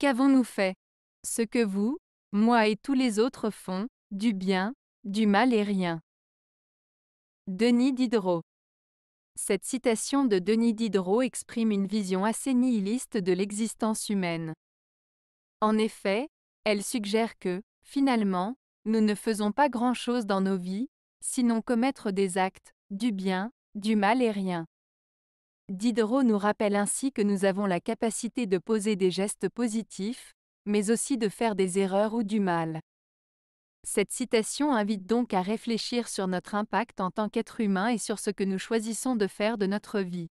Qu'avons-nous fait Ce que vous, moi et tous les autres font, du bien, du mal et rien. Denis Diderot Cette citation de Denis Diderot exprime une vision assez nihiliste de l'existence humaine. En effet, elle suggère que, finalement, nous ne faisons pas grand-chose dans nos vies, sinon commettre des actes, du bien, du mal et rien. Diderot nous rappelle ainsi que nous avons la capacité de poser des gestes positifs, mais aussi de faire des erreurs ou du mal. Cette citation invite donc à réfléchir sur notre impact en tant qu'être humain et sur ce que nous choisissons de faire de notre vie.